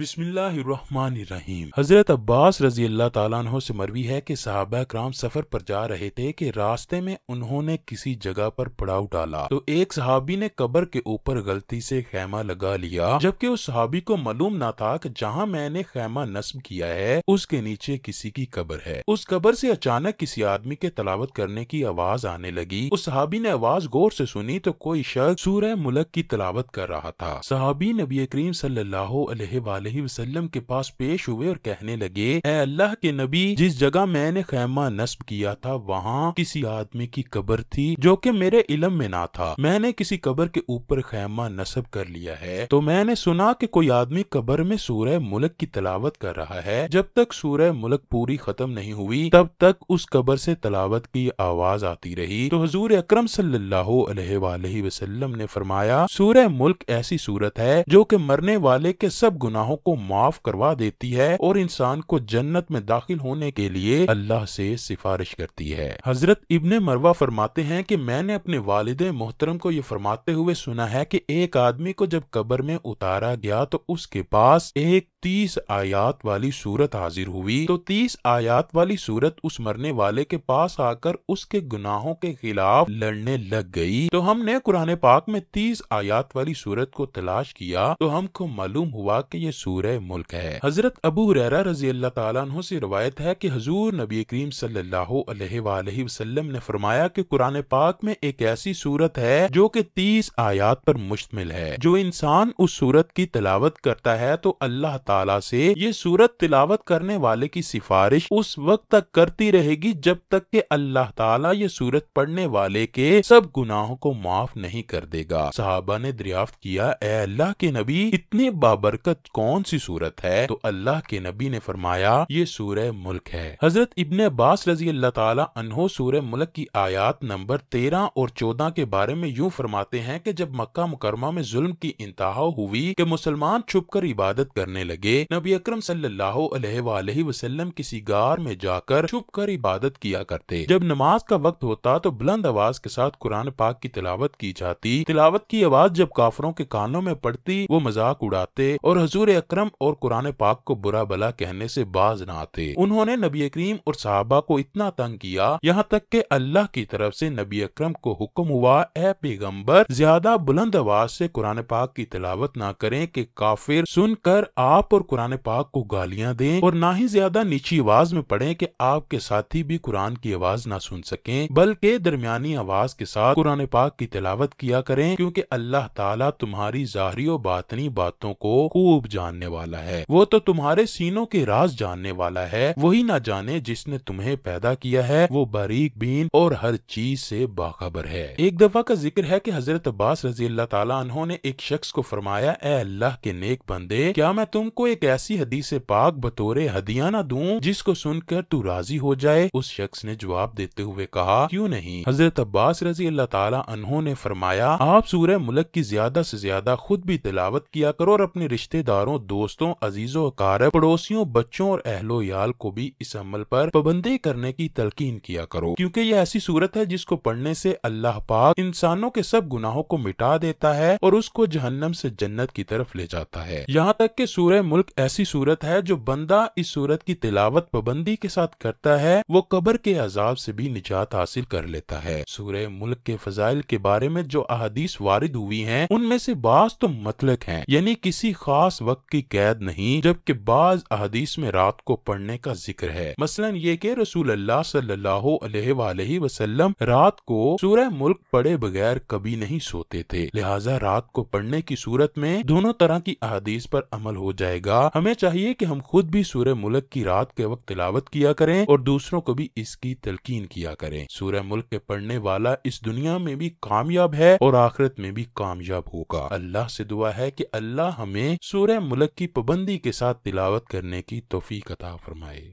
बिस्मिल्लाहिर्रहमानिर्रहीम हजरत अब्बास रजी अल्लाह तला से मरवी है कि साहबा कराम सफर पर जा रहे थे कि रास्ते में उन्होंने किसी जगह पर पड़ाव डाला तो एक सहाबी ने कब्र के ऊपर गलती से खैमा लगा लिया जबकि उस सहाबी को मालूम ना था कि जहाँ मैंने खैमा नस्ब किया है उसके नीचे किसी की कब्र है उस कब्र से अचानक किसी आदमी के तलावत करने की आवाज आने लगी उस सहाबी ने आवाज गौर से सुनी तो कोई शख्स सूरह मुलक की तलावत कर रहा था सहाबी नबी करीम सल्लल्लाहु अलैहि वसल्लम के पास पेश हुए और कहने लगे अल्लाह के नबी जिस जगह मैंने खैमा नस्ब किया था वहाँ किसी आदमी की कबर थी जो कि मेरे इलम में ना था मैंने किसी कबर के ऊपर खैमा नस्ब कर लिया है तो मैंने सुना कि कोई आदमी कबर में सूरह मुल्क की तलावत कर रहा है जब तक सूरह मुल्क पूरी खत्म नहीं हुई तब तक उस कबर से तलावत की आवाज आती रही तो हजूर अक्रम सलाम ने फरमाया सूरह मुल्क ऐसी सूरत है जो कि मरने वाले के सब गुनाहों गुनाहों को माफ करवा देती है और इंसान को जन्नत में दाखिल होने के लिए अल्लाह से सिफारिश करती है हजरत इब्ने मरवा फरमाते हैं कि मैंने अपने वालद मोहतरम को ये फरमाते हुए सुना है कि एक आदमी को जब कब्र में उतारा गया तो उसके पास एक तीस आयात वाली सूरत हाजिर हुई तो तीस आयात वाली सूरत उस मरने वाले के पास आकर उसके गुनाहों के खिलाफ लड़ने लग गई तो हमने कुरान पाक में तीस आयात वाली सूरत को तलाश किया तो हमको मालूम हुआ कि ये सूरह मुल्क है हजरत अबू हुरैरा रजी अल्लाह तु से रवायत है कि हजूर नबी करीम सल्लल्लाहु अलैहि वसल्लम ने फरमाया कि कुरान पाक में एक ऐसी सूरत है जो कि तीस आयात पर मुश्तमिल है जो इंसान उस सूरत की तलावत करता है तो अल्लाह ताला से ये सूरत तिलावत करने वाले की सिफारिश उस वक्त तक करती रहेगी जब तक के अल्लाह ताला ये सूरत पढ़ने वाले के सब गुनाहों को माफ नहीं कर देगा साहबा ने दरियाफ्त किया ए अल्लाह के नबी इतनी बाबरकत कौन सी सूरत है तो अल्लाह के नबी ने फरमाया ये सूरह मुल्क है हजरत इबन अब्बास रजी अल्लाह तहो सूर्य मुल्क की आयात नंबर तेरह और चौदह के बारे में यूँ फरमाते हैं की जब मक्का मुकरमा में जुल्म की इंतहा हुई के मुसलमान छुप कर इबादत करने लगे लगे नबी अक्रम सल्लाम किसी गार में जाकर छुप कर इबादत किया करते जब नमाज का वक्त होता तो बुलंद आवाज के साथ कुरान पाक की तिलावत की जाती तिलावत की आवाज जब काफरों के कानों में पड़ती वो मजाक उड़ाते और हजूर अक्रम और कुरान पाक को बुरा भला कहने से बाज न आते उन्होंने नबी करीम और साहबा को इतना तंग किया यहाँ तक के अल्लाह की तरफ से नबी अक्रम को हुक्म हुआ ए पैगम्बर ज्यादा बुलंद आवाज से कुरान पाक की तिलावत ना करें कि काफिर सुनकर आप और कुरान पाक को गालियां दें और ना ही ज्यादा नीची आवाज में पढ़ें कि आपके साथी भी कुरान की आवाज ना सुन सकें बल्कि दरमियानी आवाज के साथ कुरान पाक की तिलावत किया करें क्योंकि अल्लाह ताला तुम्हारी जाहरी और बातनी बातों को खूब जानने वाला है वो तो तुम्हारे सीनों के राज जानने वाला है वही ना जाने जिसने तुम्हें पैदा किया है वो बारीक बीन और हर चीज से बाखबर है एक दफा का जिक्र है कि हजरत अब्बास रजी अल्लाह तला ने एक शख्स को फरमाया अल्लाह के नेक बंदे क्या मैं तुमको को एक ऐसी हदीस पाक बतोरे हदिया ना दू जिसको सुनकर तू राजी हो जाए उस शख्स ने जवाब देते हुए कहा क्यूँ नहीं हजरत अब्बास रजी अल्लाह तहों ने फरमाया आप सूर्य मुल्क की ज्यादा ऐसी ज्यादा खुद भी तिलावत किया करो और अपने रिश्तेदारों दोस्तों अजीजों कार पड़ोसियों बच्चों और अहलो याल को भी इस अमल पर पाबंदी करने की तलकीन किया करो क्यूँकी ये ऐसी सूरत है जिसको पढ़ने ऐसी अल्लाह पाक इंसानों के सब गुनाहों को मिटा देता है और उसको जहन्नम ऐसी जन्नत की तरफ ले जाता है यहाँ तक के सूर्य मुल्क ऐसी सूरत है जो बंदा इस सूरत की तिलावत पाबंदी के साथ करता है वो कबर के अजाब से भी निजात हासिल कर लेता है सूर मुल्क के फजाइल के बारे में जो अहादीस वारिद हुई है उनमें से बास तो मतलब है यानी किसी खास वक्त की कैद नहीं जबकि बाज अहादीस में रात को पढ़ने का जिक्र है मसलन ये के रसूल अल्लाह सल्लाह वसल्लम रात को सूर्य मुल्क पढ़े बगैर कभी नहीं सोते थे लिहाजा रात को पढ़ने की सूरत में दोनों तरह की अहादीस पर अमल हो जाए जाएगा हमें चाहिए कि हम खुद भी सूर्य मुल्क की रात के वक्त तिलावत किया करें और दूसरों को भी इसकी तलकीन किया करें सूर्य मुल्क के पढ़ने वाला इस दुनिया में भी कामयाब है और आखिरत में भी कामयाब होगा अल्लाह से दुआ है कि अल्लाह हमें सूर्य मुल्क की पाबंदी के साथ तिलावत करने की तोफी कथा फरमाए